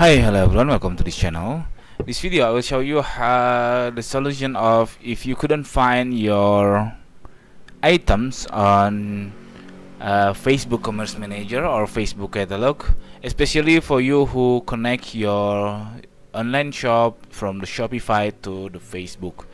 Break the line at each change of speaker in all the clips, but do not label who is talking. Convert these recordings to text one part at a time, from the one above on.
hi hello everyone welcome to this channel this video I will show you how the solution of if you couldn't find your items on uh, Facebook Commerce Manager or Facebook Catalog especially for you who connect your online shop from the Shopify to the Facebook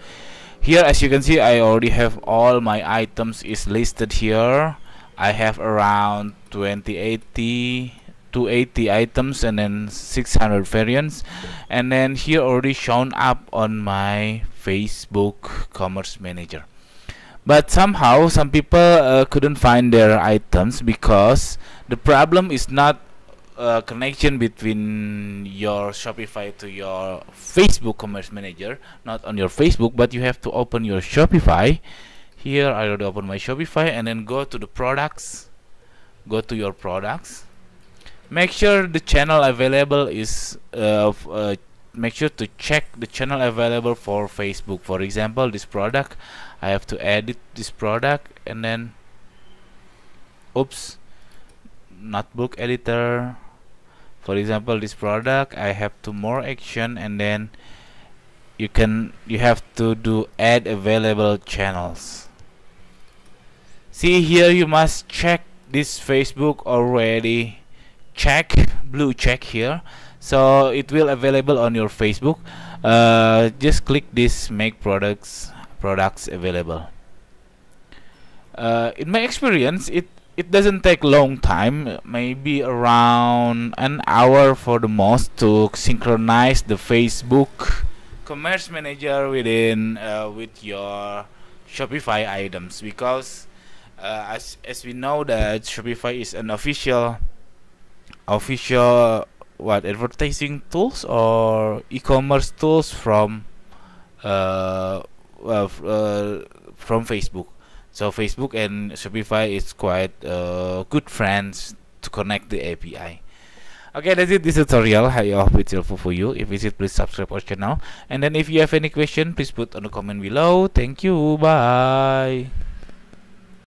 here as you can see I already have all my items is listed here I have around 2080 280 items and then 600 variants and then here already shown up on my Facebook Commerce Manager but somehow some people uh, couldn't find their items because the problem is not a uh, connection between your Shopify to your Facebook Commerce Manager not on your Facebook but you have to open your Shopify here I already open my Shopify and then go to the products go to your products make sure the channel available is uh, uh, make sure to check the channel available for Facebook for example this product I have to edit this product and then oops not book editor for example this product I have to more action and then you can you have to do add available channels see here you must check this Facebook already check blue check here so it will available on your Facebook uh, just click this make products products available uh, in my experience it it doesn't take long time maybe around an hour for the most to synchronize the Facebook commerce manager within uh, with your Shopify items because uh, as, as we know that Shopify is an official official what advertising tools or e-commerce tools from uh, uh, from Facebook. So Facebook and Shopify is quite uh, good friends to connect the API. Okay, that's it. This tutorial. I hope it's helpful for you. If it's it, please subscribe our channel. And then if you have any question, please put on the comment below. Thank you. Bye.